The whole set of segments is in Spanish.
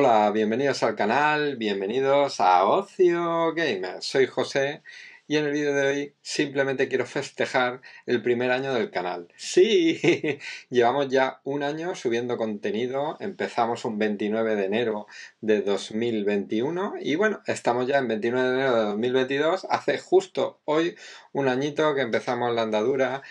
Hola, bienvenidos al canal, bienvenidos a Ocio Gamer. Soy José y en el vídeo de hoy simplemente quiero festejar el primer año del canal. Sí, llevamos ya un año subiendo contenido, empezamos un 29 de enero de 2021 y bueno, estamos ya en 29 de enero de 2022, hace justo hoy un añito que empezamos la andadura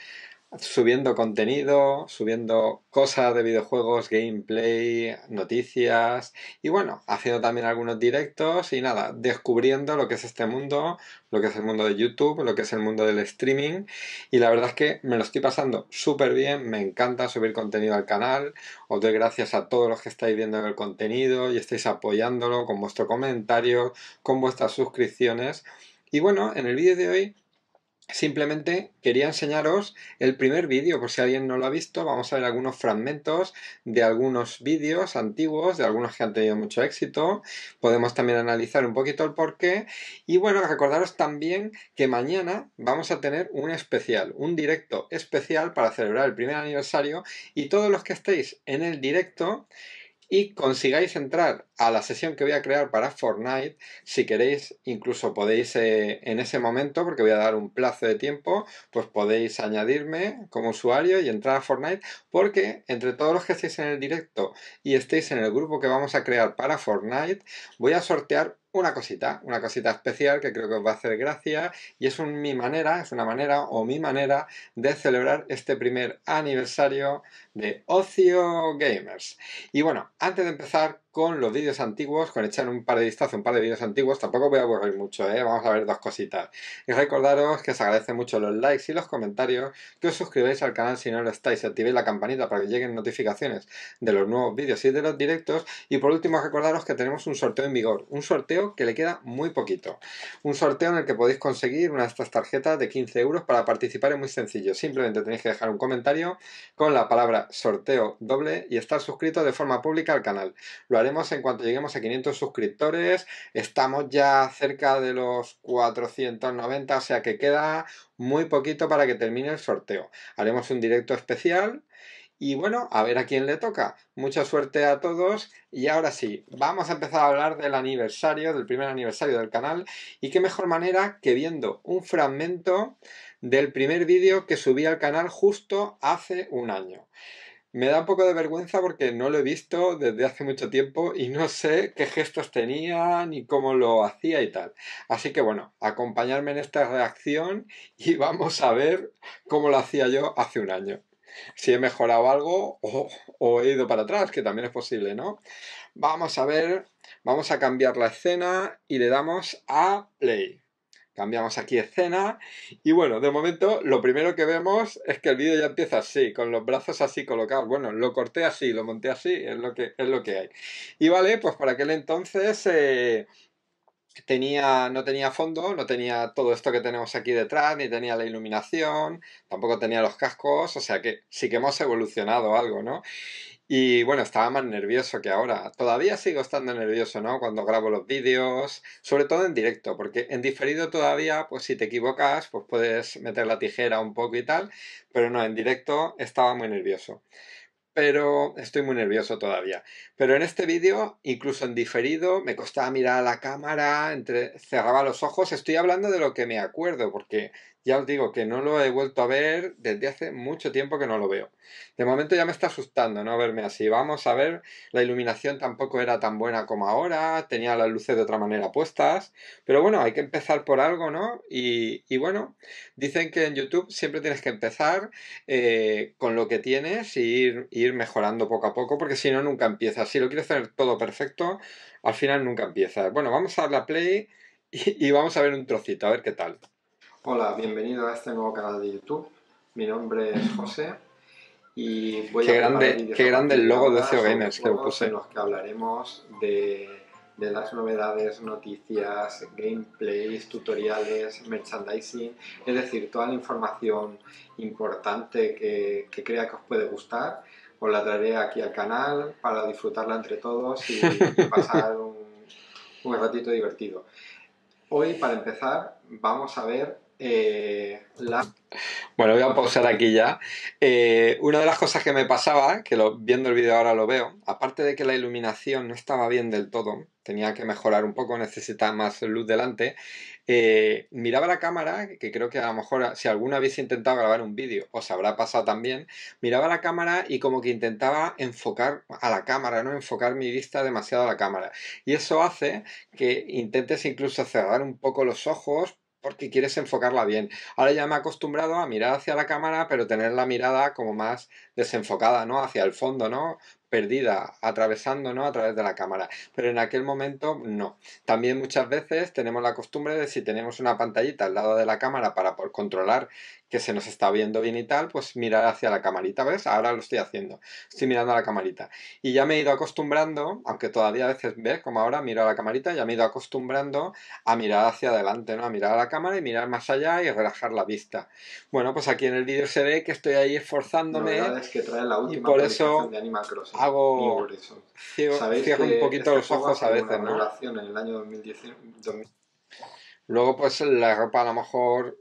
subiendo contenido, subiendo cosas de videojuegos, gameplay, noticias y bueno, haciendo también algunos directos y nada, descubriendo lo que es este mundo, lo que es el mundo de YouTube, lo que es el mundo del streaming y la verdad es que me lo estoy pasando súper bien, me encanta subir contenido al canal, os doy gracias a todos los que estáis viendo el contenido y estáis apoyándolo con vuestro comentario, con vuestras suscripciones y bueno, en el vídeo de hoy Simplemente quería enseñaros el primer vídeo, por si alguien no lo ha visto, vamos a ver algunos fragmentos de algunos vídeos antiguos, de algunos que han tenido mucho éxito, podemos también analizar un poquito el porqué y bueno, recordaros también que mañana vamos a tener un especial, un directo especial para celebrar el primer aniversario y todos los que estéis en el directo, y consigáis entrar a la sesión que voy a crear para Fortnite, si queréis, incluso podéis eh, en ese momento, porque voy a dar un plazo de tiempo, pues podéis añadirme como usuario y entrar a Fortnite, porque entre todos los que estéis en el directo y estéis en el grupo que vamos a crear para Fortnite, voy a sortear una cosita, una cosita especial que creo que os va a hacer gracia y es mi manera, es una manera o mi manera de celebrar este primer aniversario de Ocio Gamers. Y bueno, antes de empezar, con los vídeos antiguos, con echar un par de vistazos, un par de vídeos antiguos, tampoco voy a aburrir mucho, ¿eh? vamos a ver dos cositas. Y recordaros que os agradece mucho los likes y los comentarios, que os suscribáis al canal si no lo estáis, activéis la campanita para que lleguen notificaciones de los nuevos vídeos y de los directos. Y por último, recordaros que tenemos un sorteo en vigor, un sorteo que le queda muy poquito. Un sorteo en el que podéis conseguir una de estas tarjetas de 15 euros para participar es muy sencillo, simplemente tenéis que dejar un comentario con la palabra sorteo doble y estar suscrito de forma pública al canal. Lo haré en cuanto lleguemos a 500 suscriptores. Estamos ya cerca de los 490, o sea que queda muy poquito para que termine el sorteo. Haremos un directo especial y bueno, a ver a quién le toca. Mucha suerte a todos. Y ahora sí, vamos a empezar a hablar del aniversario, del primer aniversario del canal. Y qué mejor manera que viendo un fragmento del primer vídeo que subí al canal justo hace un año. Me da un poco de vergüenza porque no lo he visto desde hace mucho tiempo y no sé qué gestos tenía ni cómo lo hacía y tal. Así que bueno, acompañarme en esta reacción y vamos a ver cómo lo hacía yo hace un año. Si he mejorado algo o, o he ido para atrás, que también es posible, ¿no? Vamos a ver, vamos a cambiar la escena y le damos a play. Cambiamos aquí escena y bueno, de momento lo primero que vemos es que el vídeo ya empieza así, con los brazos así colocados. Bueno, lo corté así, lo monté así, es lo que, es lo que hay. Y vale, pues para aquel entonces eh, tenía, no tenía fondo, no tenía todo esto que tenemos aquí detrás, ni tenía la iluminación, tampoco tenía los cascos, o sea que sí que hemos evolucionado algo, ¿no? Y bueno, estaba más nervioso que ahora. Todavía sigo estando nervioso, ¿no? Cuando grabo los vídeos, sobre todo en directo, porque en diferido todavía, pues si te equivocas, pues puedes meter la tijera un poco y tal, pero no, en directo estaba muy nervioso. Pero estoy muy nervioso todavía. Pero en este vídeo, incluso en diferido, me costaba mirar a la cámara, entre... cerraba los ojos. Estoy hablando de lo que me acuerdo, porque ya os digo que no lo he vuelto a ver desde hace mucho tiempo que no lo veo. De momento ya me está asustando no verme así. Vamos a ver, la iluminación tampoco era tan buena como ahora, tenía las luces de otra manera puestas, pero bueno, hay que empezar por algo, ¿no? Y, bueno, dicen que en YouTube siempre tienes que empezar eh, con lo que tienes y ir, mejorando poco a poco, porque si no, nunca empiezas. Si lo quieres hacer todo perfecto, al final nunca empiezas. Bueno, vamos a la play y vamos a ver un trocito, a ver qué tal. Hola, bienvenido a este nuevo canal de YouTube. Mi nombre es José y voy qué grande, qué grande el logo de SEO Games que puse. En los que hablaremos de, de, las novedades, noticias, gameplays, tutoriales, merchandising, es decir, toda la información importante que, que crea que os puede gustar. Os la traeré aquí al canal para disfrutarla entre todos y, y pasar un, un ratito divertido. Hoy, para empezar, vamos a ver eh, la... Bueno, voy a pausar aquí ya. Eh, una de las cosas que me pasaba, que lo, viendo el vídeo ahora lo veo, aparte de que la iluminación no estaba bien del todo, tenía que mejorar un poco, necesitaba más luz delante, eh, miraba la cámara, que creo que a lo mejor si alguna vez intentado grabar un vídeo, os habrá pasado también, miraba la cámara y como que intentaba enfocar a la cámara, no enfocar mi vista demasiado a la cámara. Y eso hace que intentes incluso cerrar un poco los ojos porque quieres enfocarla bien. Ahora ya me he acostumbrado a mirar hacia la cámara, pero tener la mirada como más desenfocada, ¿no? Hacia el fondo, ¿no? Perdida, atravesando, ¿no? A través de la cámara. Pero en aquel momento no. También muchas veces tenemos la costumbre de si tenemos una pantallita al lado de la cámara para controlar que se nos está viendo bien y tal, pues mirar hacia la camarita, ¿ves? Ahora lo estoy haciendo, estoy mirando a la camarita. Y ya me he ido acostumbrando, aunque todavía a veces, ¿ves? Como ahora miro a la camarita, ya me he ido acostumbrando a mirar hacia adelante, ¿no? A mirar a la cámara y mirar más allá y relajar la vista. Bueno, pues aquí en el vídeo se ve que estoy ahí esforzándome que trae la última por eso de Animal Crossing. Hago... cierro un poquito este los ojos a veces, ¿no? en el año Luego, pues la ropa a lo mejor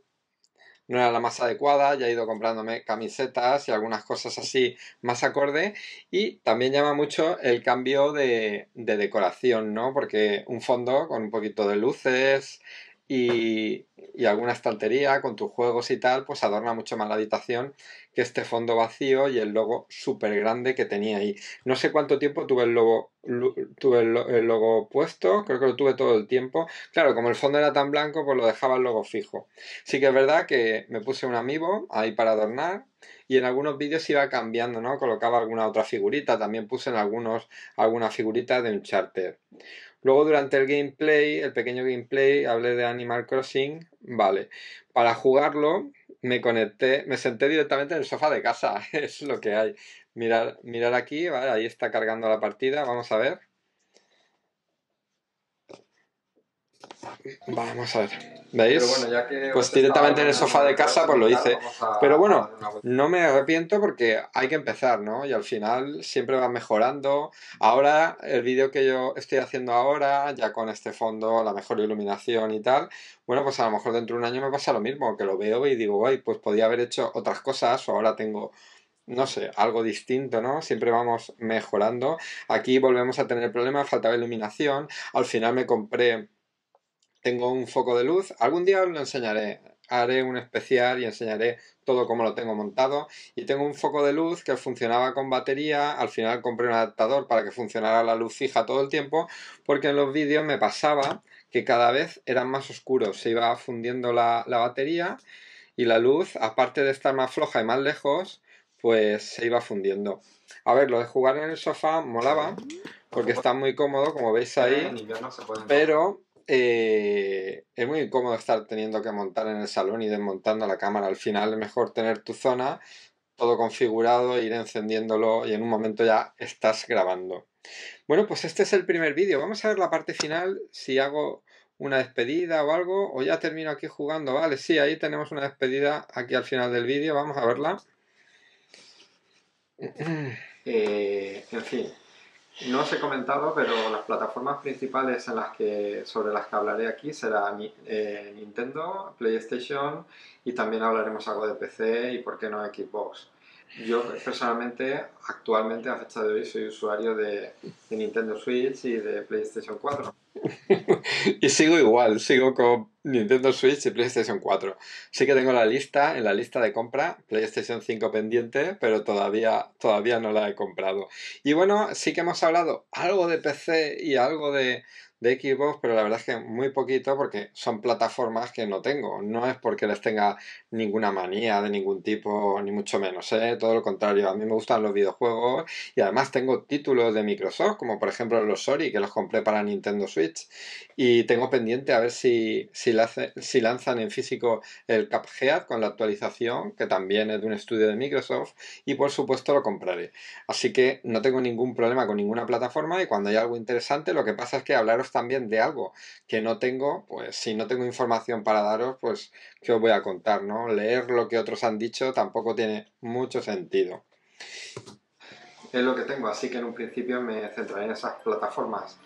no era la más adecuada, ya he ido comprándome camisetas y algunas cosas así más acorde. Y también llama mucho el cambio de, de decoración, ¿no? Porque un fondo con un poquito de luces, y, alguna estantería con tus juegos y tal, pues adorna mucho más la habitación que este fondo vacío y el logo súper grande que tenía ahí. No sé cuánto tiempo tuve el logo, tuve el, logo puesto, creo que lo tuve todo el tiempo. Claro, como el fondo era tan blanco, pues lo dejaba el logo fijo. Sí que es verdad que me puse un amigo ahí para adornar y en algunos vídeos iba cambiando, ¿no? Colocaba alguna otra figurita, también puse en algunos alguna figurita de un charter. Luego durante el gameplay, el pequeño gameplay, hablé de Animal Crossing, vale. Para jugarlo me conecté, me senté directamente en el sofá de casa, es lo que hay. Mirar, mirar aquí, ahí está cargando la partida, vamos a ver. Vamos a ver. ¿Veis? pues directamente en el sofá de casa, pues lo hice. Pero bueno, no me arrepiento porque hay que empezar, ¿no? Y al final siempre va mejorando. Ahora, el vídeo que yo estoy haciendo ahora, ya con este fondo, la mejor iluminación y tal, bueno, pues a lo mejor dentro de un año me pasa lo mismo, que lo veo y digo, ay, pues podía haber hecho otras cosas o ahora tengo no sé, algo distinto, ¿no? Siempre vamos mejorando. Aquí volvemos a tener el problema faltaba iluminación. Al final me compré tengo un foco de luz. Algún día os lo enseñaré. Haré un especial y enseñaré todo como lo tengo montado. Y tengo un foco de luz que funcionaba con batería. Al final compré un adaptador para que funcionara la luz fija todo el tiempo. Porque en los vídeos me pasaba que cada vez eran más oscuros. Se iba fundiendo la, la batería y la luz, aparte de estar más floja y más lejos, pues se iba fundiendo. A ver, lo de jugar en el sofá molaba porque está muy cómodo, como veis ahí. Pero eh, es muy incómodo estar teniendo que montar en el salón y desmontando la cámara. Al final es mejor tener tu zona, todo configurado, ir encendiéndolo y en un momento ya estás grabando. Bueno, pues este es el primer vídeo. Vamos a ver la parte final, si hago una despedida o algo, o ya termino aquí jugando. Vale, sí, ahí tenemos una despedida aquí al final del vídeo. Vamos a verla. Eh, en fin. No os he comentado, pero las plataformas principales en las que, sobre las que hablaré aquí serán eh, Nintendo, PlayStation y también hablaremos algo de PC y por qué no Xbox. Yo personalmente, actualmente a fecha de hoy, soy usuario de, de Nintendo Switch y de PlayStation 4. y sigo igual, sigo con Nintendo Switch y PlayStation 4. Sí que tengo la lista, en la lista de compra, PlayStation 5 pendiente, pero todavía, todavía no la he comprado. Y bueno, sí que hemos hablado algo de PC y algo de, de Xbox, pero la verdad es que muy poquito porque son plataformas que no tengo. No es porque les tenga ninguna manía de ningún tipo, ni mucho menos, ¿eh? todo lo contrario. A mí me gustan los videojuegos y además tengo títulos de Microsoft, como por ejemplo los Ori, que los compré para Nintendo Switch. Y tengo pendiente a ver si, si, lanzan en físico el Capgead con la actualización, que también es de un estudio de Microsoft, y por supuesto lo compraré. Así que no tengo ningún problema con ninguna plataforma y cuando hay algo interesante, lo que pasa es que hablaros también de algo que no tengo, pues si no tengo información para daros, pues ¿qué os voy a contar, ¿no? Leer lo que otros han dicho tampoco tiene mucho sentido es lo que tengo, así que en un principio me centraré en esas plataformas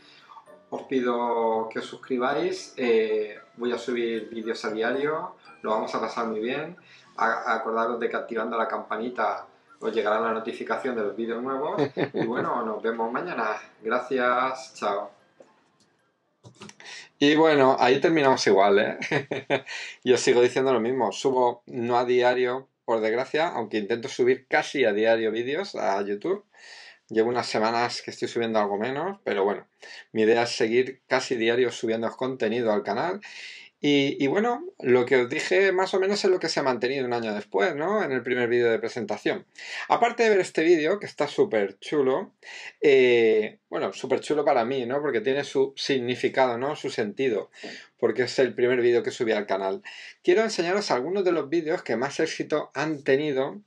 os pido que os suscribáis, eh, voy a subir vídeos a diario, lo vamos a pasar muy bien. acordaros de que activando la campanita os llegará la notificación de los vídeos nuevos. Y bueno, nos vemos mañana. Gracias, chao. Y bueno, ahí terminamos igual, ¿eh? Yo sigo diciendo lo mismo, subo no a diario, por desgracia, aunque intento subir casi a diario vídeos a YouTube. Llevo unas semanas que estoy subiendo algo menos, pero bueno, mi idea es seguir casi diario subiendo contenido al canal. Y, bueno, lo que os dije más o menos es lo que se ha mantenido un año después, ¿no? En el primer vídeo de presentación. Aparte de ver este vídeo, que está súper chulo, eh, bueno, súper chulo para mí, ¿no? Porque tiene su significado, ¿no? Su sentido, porque es el primer vídeo que subí al canal. Quiero enseñaros algunos de los vídeos que más éxito han tenido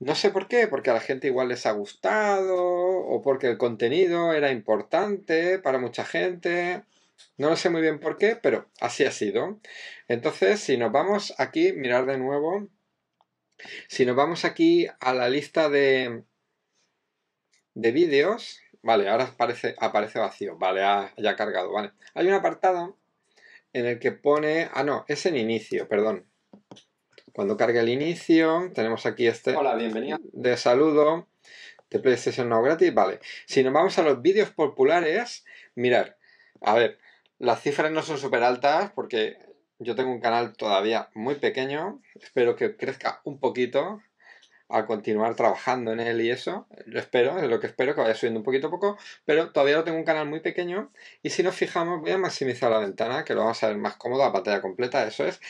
no sé por qué, porque a la gente igual les ha gustado o porque el contenido era importante para mucha gente. No lo sé muy bien por qué, pero así ha sido. Entonces, si nos vamos aquí, mirar de nuevo, si nos vamos aquí a la lista de, de vídeos, vale, ahora aparece, aparece vacío, vale, ah, ya ha cargado, vale. Hay un apartado en el que pone, ah no, es en inicio, perdón. Cuando cargue el inicio, tenemos aquí este Hola, bienvenido. de saludo de PlayStation no gratis. Vale, si nos vamos a los vídeos populares, mirar, a ver, las cifras no son súper altas porque yo tengo un canal todavía muy pequeño, espero que crezca un poquito Al continuar trabajando en él y eso, lo espero, es lo que espero, que vaya subiendo un poquito a poco, pero todavía lo tengo un canal muy pequeño y si nos fijamos, voy a maximizar la ventana, que lo vamos a ver más cómodo, la pantalla completa, eso es,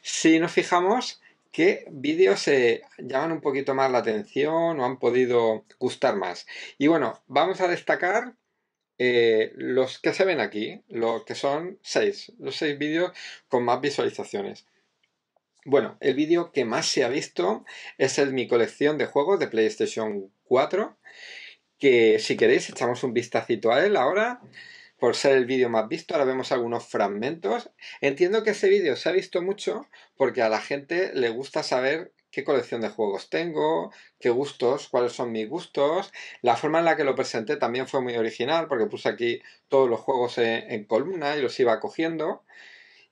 si nos fijamos, qué vídeos se llaman un poquito más la atención o han podido gustar más. Y bueno, vamos a destacar eh, los que se ven aquí, los que son seis, los seis vídeos con más visualizaciones. Bueno, el vídeo que más se ha visto es el mi colección de juegos de PlayStation 4, que si queréis echamos un vistacito a él ahora por ser el vídeo más visto. Ahora vemos algunos fragmentos. Entiendo que ese vídeo se ha visto mucho porque a la gente le gusta saber qué colección de juegos tengo, qué gustos, cuáles son mis gustos. La forma en la que lo presenté también fue muy original porque puse aquí todos los juegos en, columna y los iba cogiendo.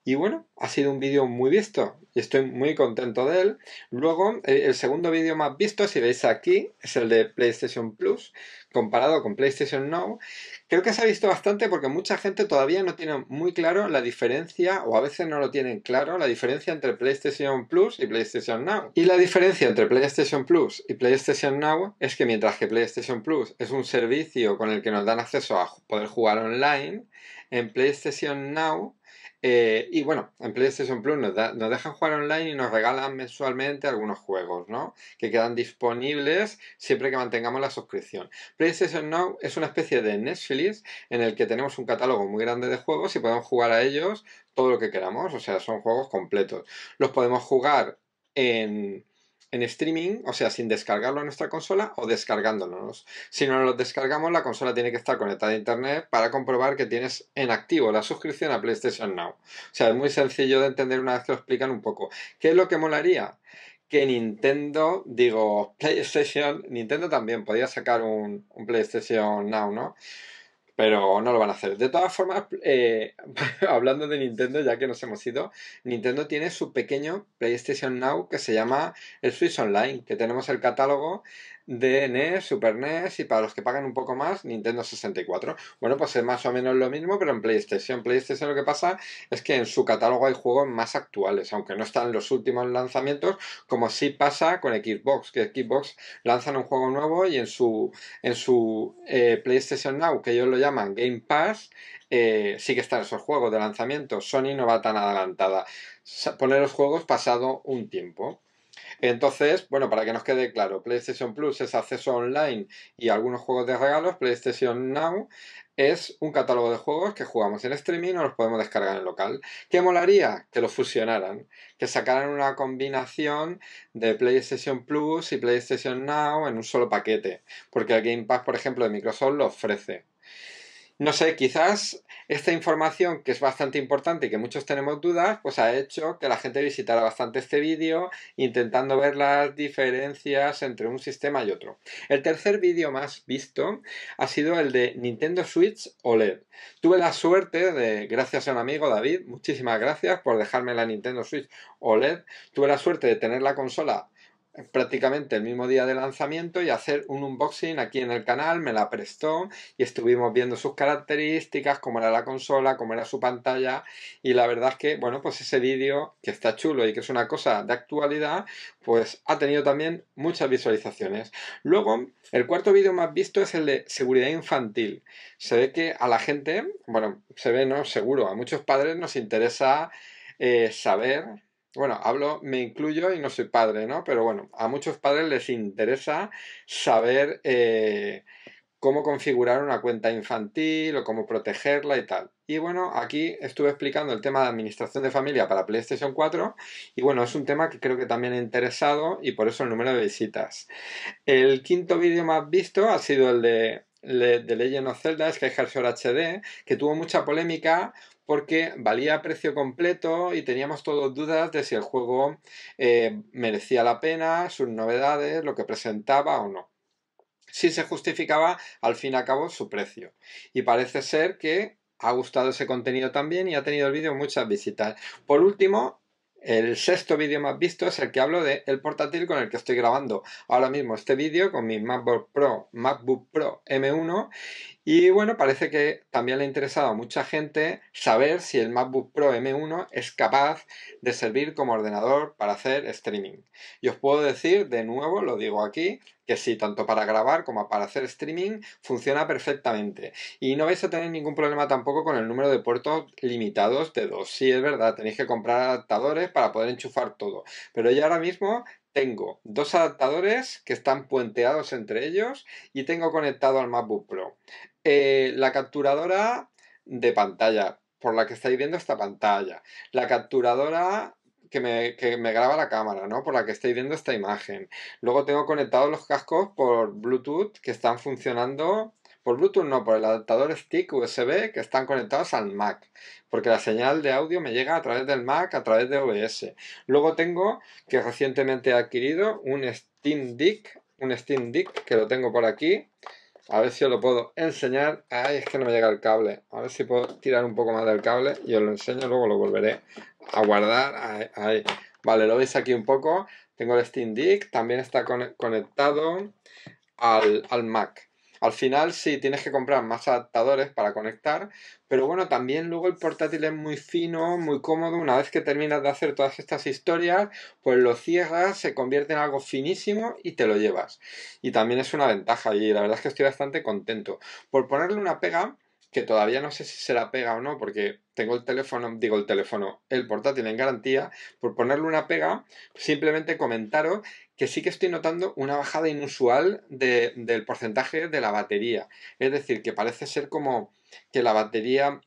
Y bueno, ha sido un vídeo muy visto y estoy muy contento de él. Luego, eh, el segundo vídeo más visto, si veis aquí, es el de PlayStation Plus, comparado con PlayStation Now. Creo que se ha visto bastante porque mucha gente todavía no tiene muy claro la diferencia, o a veces no lo tienen claro, la diferencia entre PlayStation Plus y PlayStation Now. Y la diferencia entre PlayStation Plus y PlayStation Now es que mientras que PlayStation Plus es un servicio con el que nos dan acceso a poder jugar online, en PlayStation Now eh, y bueno, en PlayStation Plus nos, nos, dejan jugar online y nos regalan mensualmente algunos juegos, ¿no? Que quedan disponibles siempre que mantengamos la suscripción. PlayStation Now es una especie de Netflix en el que tenemos un catálogo muy grande de juegos y podemos jugar a ellos todo lo que queramos, o sea, son juegos completos. Los podemos jugar en en streaming, o sea, sin descargarlo a nuestra consola o descargándonos. Si no lo descargamos, la consola tiene que estar conectada a internet para comprobar que tienes en activo la suscripción a PlayStation Now. O sea, es muy sencillo de entender una vez que lo explican un poco. ¿Qué es lo que molaría? Que Nintendo, digo, PlayStation, Nintendo también podía sacar un, un PlayStation Now, ¿no? Pero no lo van a hacer. De todas formas, eh, hablando de Nintendo, ya que nos hemos ido, Nintendo tiene su pequeño PlayStation Now que se llama el Switch Online, que tenemos el catálogo DN, e Super NES y para los que pagan un poco más, Nintendo 64. Bueno, pues es más o menos lo mismo, pero en PlayStation. PlayStation lo que pasa es que en su catálogo hay juegos más actuales, aunque no están los últimos lanzamientos, como sí pasa con Xbox, que Xbox lanzan un juego nuevo y en su, en su eh, PlayStation Now, que ellos lo llaman Game Pass, eh, sí que están esos juegos de lanzamiento. Sony no va tan adelantada. Poner los juegos pasado un tiempo. Entonces, bueno, para que nos quede claro, PlayStation Plus es acceso online y algunos juegos de regalos, PlayStation Now es un catálogo de juegos que jugamos en streaming o los podemos descargar en local. ¿Qué molaría? Que los fusionaran, que sacaran una combinación de PlayStation Plus y PlayStation Now en un solo paquete, porque el Game Pass, por ejemplo, de Microsoft lo ofrece no sé, quizás esta información que es bastante importante y que muchos tenemos dudas, pues ha hecho que la gente visitara bastante este vídeo intentando ver las diferencias entre un sistema y otro. El tercer vídeo más visto ha sido el de Nintendo Switch OLED. Tuve la suerte de, gracias a un amigo David, muchísimas gracias por dejarme la Nintendo Switch OLED, tuve la suerte de tener la consola prácticamente el mismo día de lanzamiento y hacer un unboxing aquí en el canal, me la prestó y estuvimos viendo sus características, como era la consola, cómo era su pantalla y la verdad es que, bueno, pues ese vídeo que está chulo y que es una cosa de actualidad, pues ha tenido también muchas visualizaciones. Luego, el cuarto vídeo más visto es el de seguridad infantil. Se ve que a la gente, bueno, se ve, ¿no? Seguro, a muchos padres nos interesa eh, saber bueno, hablo, me incluyo y no soy padre, ¿no? Pero bueno, a muchos padres les interesa saber eh, cómo configurar una cuenta infantil o cómo protegerla y tal. Y bueno, aquí estuve explicando el tema de administración de familia para PlayStation 4 y bueno, es un tema que creo que también ha interesado y por eso el número de visitas. El quinto vídeo más visto ha sido el de, de Legend of Zelda, es que es el HD, que tuvo mucha polémica porque valía a precio completo y teníamos todos dudas de si el juego eh, merecía la pena, sus novedades, lo que presentaba o no. Si se justificaba al fin y al cabo su precio. Y parece ser que ha gustado ese contenido también y ha tenido el vídeo muchas visitas. Por último, el sexto vídeo más visto es el que hablo del el portátil con el que estoy grabando ahora mismo este vídeo con mi MacBook Pro, MacBook Pro M1 y bueno, parece que también le interesado a mucha gente saber si el MacBook Pro M1 es capaz de servir como ordenador para hacer streaming. Y os puedo decir, de nuevo, lo digo aquí, que sí, tanto para grabar como para hacer streaming funciona perfectamente. Y no vais a tener ningún problema tampoco con el número de puertos limitados de dos. Sí, es verdad, tenéis que comprar adaptadores para poder enchufar todo. Pero yo ahora mismo tengo dos adaptadores que están puenteados entre ellos y tengo conectado al MacBook Pro. Eh, la capturadora de pantalla, por la que estáis viendo esta pantalla. La capturadora que me, graba la cámara, ¿no? Por la que estáis viendo esta imagen. Luego tengo conectados los cascos por Bluetooth que están funcionando. Por Bluetooth no, por el adaptador stick USB que están conectados al Mac, porque la señal de audio me llega a través del Mac, a través de OBS. Luego tengo que recientemente he adquirido un Steam Deck, un Steam Deck que lo tengo por aquí, a ver si os lo puedo enseñar. Ay, es que no me llega el cable. A ver si puedo tirar un poco más del cable y os lo enseño. Luego lo volveré a guardar. Vale, lo veis aquí un poco. Tengo el Steam Deck. También está conectado al Mac. Al final sí, tienes que comprar más adaptadores para conectar, pero bueno, también luego el portátil es muy fino, muy cómodo. Una vez que terminas de hacer todas estas historias, pues lo cierras, se convierte en algo finísimo y te lo llevas. Y también es una ventaja y la verdad es que estoy bastante contento. Por ponerle una pega, que todavía no sé si se la pega o no, porque tengo el teléfono, digo el teléfono, el portátil en garantía, por ponerle una pega, simplemente comentaros que sí que estoy notando una bajada inusual del porcentaje de la batería. Es decir, que parece ser como que la batería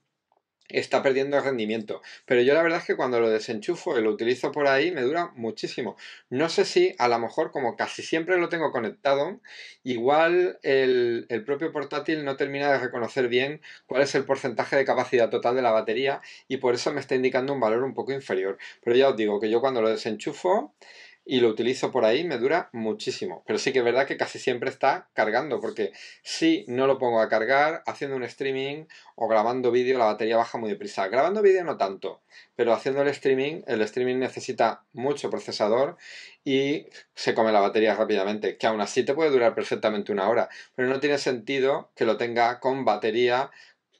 está perdiendo rendimiento. Pero yo la verdad es que cuando lo desenchufo y lo utilizo por ahí me dura muchísimo. No sé si a lo mejor como casi siempre lo tengo conectado, igual el, propio portátil no termina de reconocer bien cuál es el porcentaje de capacidad total de la batería y por eso me está indicando un valor un poco inferior. Pero ya os digo que yo cuando lo desenchufo y lo utilizo por ahí, me dura muchísimo. Pero sí que es verdad que casi siempre está cargando, porque si no lo pongo a cargar, haciendo un streaming o grabando vídeo, la batería baja muy deprisa. Grabando vídeo no tanto, pero haciendo el streaming, el streaming necesita mucho procesador y se come la batería rápidamente, que aún así te puede durar perfectamente una hora, pero no tiene sentido que lo tenga con batería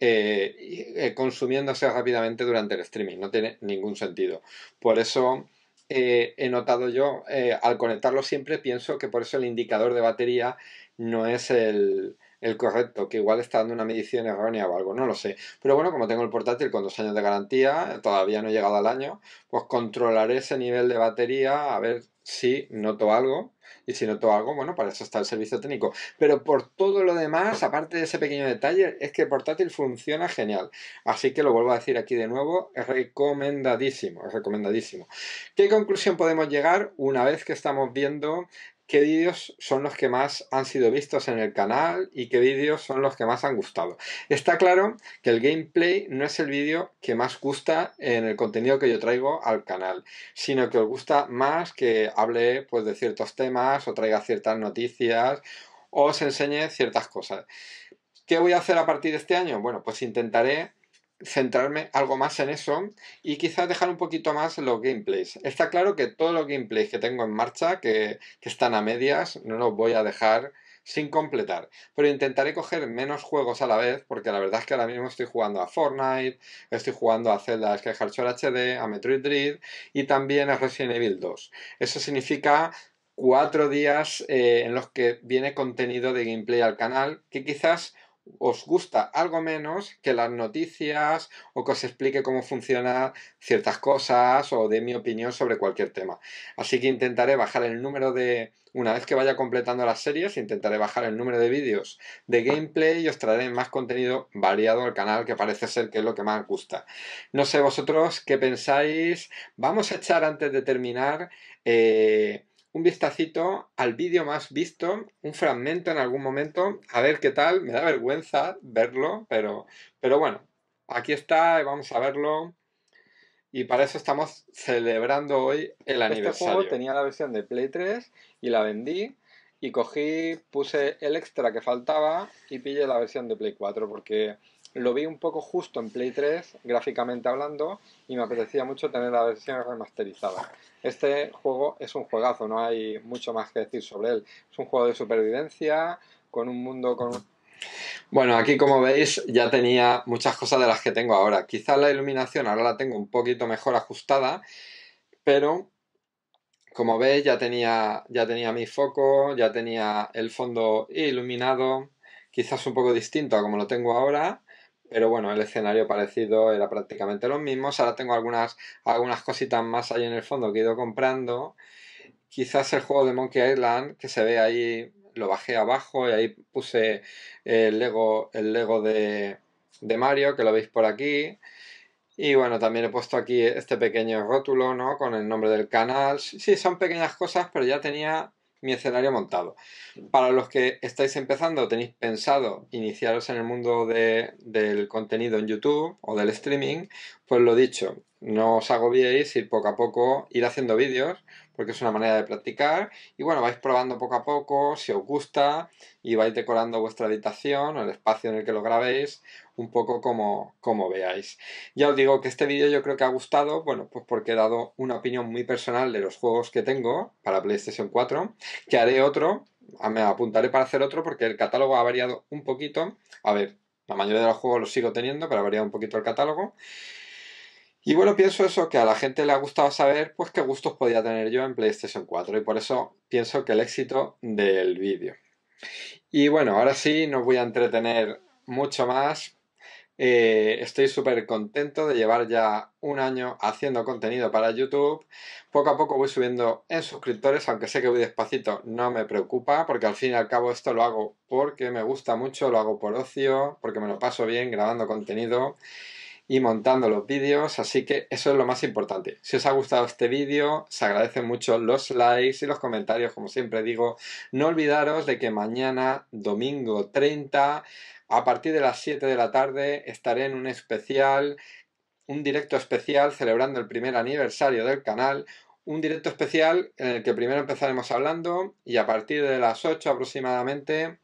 eh, eh, consumiéndose rápidamente durante el streaming. No tiene ningún sentido. Por eso eh, he notado yo, eh, al conectarlo siempre pienso que por eso el indicador de batería no es el, el correcto, que igual está dando una medición errónea o algo, no lo sé. Pero bueno, como tengo el portátil con dos años de garantía, todavía no he llegado al año, pues controlaré ese nivel de batería a ver si noto algo y si noto algo, bueno, para eso está el servicio técnico. Pero por todo lo demás, aparte de ese pequeño detalle, es que el portátil funciona genial. Así que lo vuelvo a decir aquí de nuevo, es recomendadísimo, es recomendadísimo. ¿Qué conclusión podemos llegar una vez que estamos viendo qué vídeos son los que más han sido vistos en el canal y qué vídeos son los que más han gustado. Está claro que el gameplay no es el vídeo que más gusta en el contenido que yo traigo al canal, sino que os gusta más que hable pues, de ciertos temas o traiga ciertas noticias o os enseñe ciertas cosas. ¿Qué voy a hacer a partir de este año? Bueno, pues intentaré centrarme algo más en eso y quizás dejar un poquito más los gameplays. Está claro que todos los gameplays que tengo en marcha, que, están a medias, no los voy a dejar sin completar. Pero intentaré coger menos juegos a la vez, porque la verdad es que ahora mismo estoy jugando a Fortnite, estoy jugando a Zelda Skyward HD, a Metroid Dread y también a Resident Evil 2. Eso significa cuatro días eh, en los que viene contenido de gameplay al canal, que quizás os gusta algo menos que las noticias o que os explique cómo funcionan ciertas cosas o de mi opinión sobre cualquier tema. Así que intentaré bajar el número de, una vez que vaya completando las series, intentaré bajar el número de vídeos de gameplay y os traeré más contenido variado al canal que parece ser que es lo que más gusta. No sé vosotros qué pensáis. Vamos a echar antes de terminar... Eh, un vistacito al vídeo más visto, un fragmento en algún momento, a ver qué tal, me da vergüenza verlo, pero, pero bueno, aquí está, vamos a verlo. Y para eso estamos celebrando hoy el aniversario. Este juego tenía la versión de Play 3 y la vendí y cogí, puse el extra que faltaba y pillé la versión de Play 4 porque lo vi un poco justo en Play 3, gráficamente hablando, y me apetecía mucho tener la versión remasterizada. Este juego es un juegazo, no hay mucho más que decir sobre él. Es un juego de supervivencia, con un mundo con... Bueno, aquí como veis ya tenía muchas cosas de las que tengo ahora. Quizás la iluminación ahora la tengo un poquito mejor ajustada, pero como veis ya tenía, ya tenía mi foco, ya tenía el fondo iluminado, quizás un poco distinto a como lo tengo ahora pero bueno, el escenario parecido era prácticamente lo mismo. Ahora tengo algunas, algunas cositas más ahí en el fondo que he ido comprando. Quizás el juego de Monkey Island, que se ve ahí, lo bajé abajo y ahí puse el Lego, el Lego de, de Mario, que lo veis por aquí. Y bueno, también he puesto aquí este pequeño rótulo, ¿no? Con el nombre del canal. Sí, son pequeñas cosas, pero ya tenía mi escenario montado. Para los que estáis empezando, tenéis pensado iniciaros en el mundo del contenido en YouTube o del streaming, pues lo dicho, no os agobiéis, ir poco a poco, ir haciendo vídeos, porque es una manera de practicar. Y bueno, vais probando poco a poco, si os gusta, y vais decorando vuestra habitación o el espacio en el que lo grabéis, un poco como, como veáis. Ya os digo que este vídeo yo creo que ha gustado, bueno, pues porque he dado una opinión muy personal de los juegos que tengo para PlayStation 4, que haré otro, me apuntaré para hacer otro porque el catálogo ha variado un poquito. A ver, la mayoría de los juegos los sigo teniendo, pero ha variado un poquito el catálogo. Y bueno, pienso eso, que a la gente le ha gustado saber pues qué gustos podía tener yo en PlayStation 4 y por eso pienso que el éxito del vídeo. Y bueno, ahora sí, nos voy a entretener mucho más eh, estoy súper contento de llevar ya un año haciendo contenido para YouTube. Poco a poco voy subiendo en suscriptores, aunque sé que voy despacito, no me preocupa, porque al fin y al cabo esto lo hago porque me gusta mucho, lo hago por ocio, porque me lo paso bien grabando contenido y montando los vídeos, así que eso es lo más importante. Si os ha gustado este vídeo, se agradecen mucho los likes y los comentarios, como siempre digo. No olvidaros de que mañana, domingo 30, a partir de las 7 de la tarde estaré en un especial, un directo especial celebrando el primer aniversario del canal, un directo especial en el que primero empezaremos hablando y a partir de las 8 aproximadamente,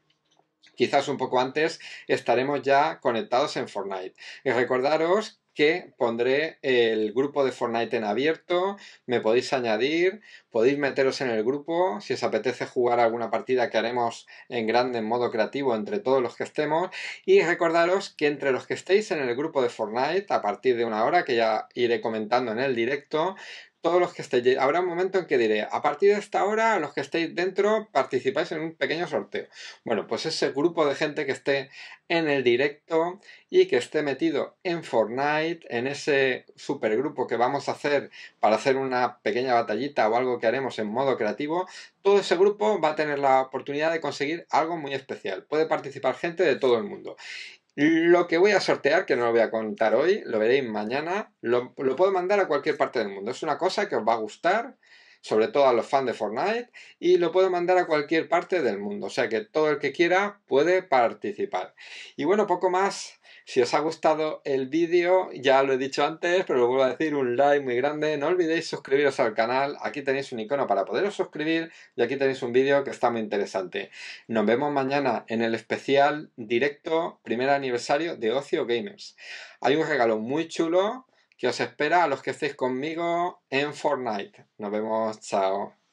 quizás un poco antes, estaremos ya conectados en Fortnite. Y recordaros que pondré el grupo de Fortnite en abierto, me podéis añadir, podéis meteros en el grupo, si os apetece jugar alguna partida que haremos en grande en modo creativo entre todos los que estemos y recordaros que entre los que estéis en el grupo de Fortnite a partir de una hora que ya iré comentando en el directo, todos los que estéis, habrá un momento en que diré, a partir de esta hora, los que estéis dentro, participáis en un pequeño sorteo. Bueno, pues ese grupo de gente que esté en el directo y que esté metido en Fortnite, en ese supergrupo que vamos a hacer para hacer una pequeña batallita o algo que haremos en modo creativo, todo ese grupo va a tener la oportunidad de conseguir algo muy especial. Puede participar gente de todo el mundo. Lo que voy a sortear, que no lo voy a contar hoy, lo veréis mañana, lo, puedo mandar a cualquier parte del mundo. Es una cosa que os va a gustar, sobre todo a los fans de Fortnite, y lo puedo mandar a cualquier parte del mundo. O sea que todo el que quiera puede participar. Y bueno, poco más si os ha gustado el vídeo, ya lo he dicho antes, pero lo vuelvo a decir, un like muy grande. No olvidéis suscribiros al canal. Aquí tenéis un icono para poderos suscribir y aquí tenéis un vídeo que está muy interesante. Nos vemos mañana en el especial directo primer aniversario de Ocio Gamers. Hay un regalo muy chulo que os espera a los que estéis conmigo en Fortnite. Nos vemos, chao.